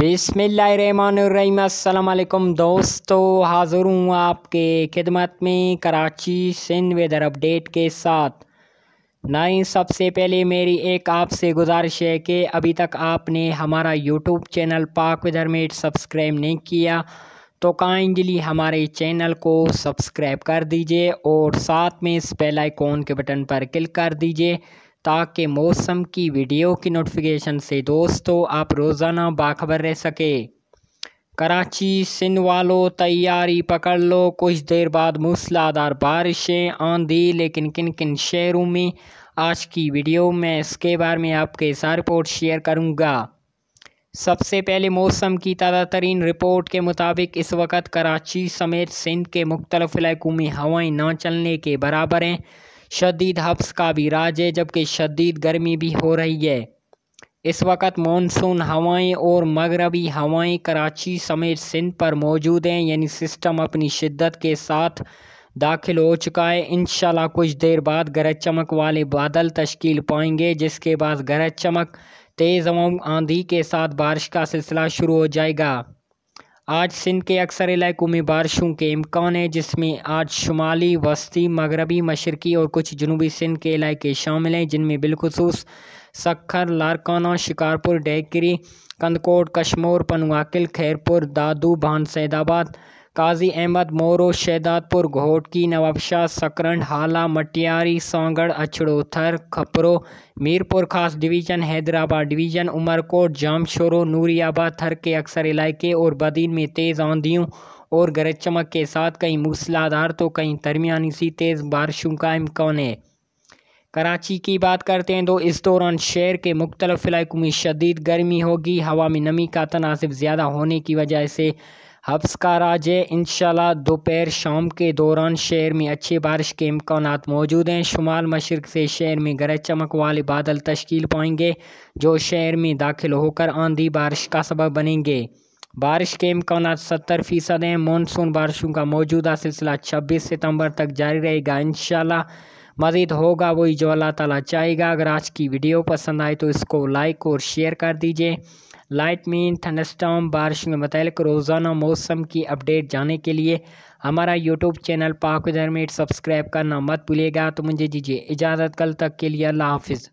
बिसमीम दोस्तों हाज़िर हूँ आपके खिदमत में कराची सिंध वेदर अपडेट के साथ नाइन सबसे पहले मेरी एक आपसे गुजारिश है कि अभी तक आपने हमारा YouTube channel Pak weather met subscribe नहीं किया तो काइंडली हमारे चैनल को सब्सक्राइब कर दीजिए और साथ में इस बेल आइकॉन के बटन पर क्लिक कर दीजिए ताकि मौसम की वीडियो की नोटिफिकेशन से दोस्तों आप रोज़ाना बाखबर रह सके कराची सिंध वालों तैयारी पकड़ लो कुछ देर बाद मूसलाधार बारिशें आंधी लेकिन किन किन शहरों में आज की वीडियो में इसके बारे में आपके साथ रिपोर्ट शेयर करूंगा सबसे पहले मौसम की ताज़ा तरीन रिपोर्ट के मुताबिक इस वक्त कराची समेत सिंध के मुख्तलिफ इलाकों में हवाएं ना चलने के बराबर हैं शदीद हफ्स का भी राज है जबकि शदीद गर्मी भी हो रही है इस वक्त मानसून हवाएं और मगरबी हवाएं कराची समेत सिंध पर मौजूद हैं यानी सिस्टम अपनी शिद्दत के साथ दाखिल हो चुका है इन कुछ देर बाद गरज चमक वाले बादल तश्कील पाएंगे जिसके बाद गरज चमक तेज़ एवं आंधी के साथ बारिश का सिलसिला शुरू हो जाएगा आज सिंध के अक्सर इलाकों में बारिशों के इम्कान है जिसमें आज शुमाली वस्ती मगरबी मशरकी और कुछ जनूबी सिंध के इलाके शामिल हैं जिनमें बिलखसूस सखर लारकाना शिकारपुर डेकरी कंदकोट कश्मोर पनवाकिल खैरपुर दादू भान सैदाबाद काजी अहमद मोरो शहदादपुर घोटकी नवाबशाह सकरंड हाला मटियारी सौगढ़ अछड़ोथर खपरो मीरपुर खास डिवीज़न हैदराबाद डिवीज़न उमरकोट जामशोरो नूरियाबाद थर के अक्सर इलाके और बदीन में तेज़ आंधियों और गरज चमक के साथ कहीं मूसलाधार तो कहीं दरमियानी सी तेज़ बारिशों का इम्कान है कराची की बात करते हैं तो इस दौरान शहर के मुख्तलिफ इलाकों में शदीद गर्मी होगी हवा में नमी का तनासब ज़्यादा होने की वजह से हफ्स का राज है इन दोपहर शाम के दौरान शहर में अच्छी बारिश के इम्कान मौजूद हैं शुमाल मशरक से शहर में गरज चमक वाले बादल तश्कील पाएंगे जो शहर में दाखिल होकर आंधी बारिश का सबब बनेंगे बारिश के इम्कान सत्तर फ़ीसद हैं मानसून बारिशों का मौजूदा सिलसिला छब्बीस सितम्बर तक जारी रहेगा इन मज़ीद होगा वही जो अल्लाह ताला चाहेगा अगर आज की वीडियो पसंद आए तो इसको लाइक और शेयर कर दीजिए लाइट मीन थंडस्टॉम बारिश में मतलब रोज़ाना मौसम की अपडेट जाने के लिए हमारा यूट्यूब चैनल पाक सब्सक्राइब करना मत भूलिएगा तो मुझे दीजिए इजाज़त कल तक के लिए अल्लाह हाफिज़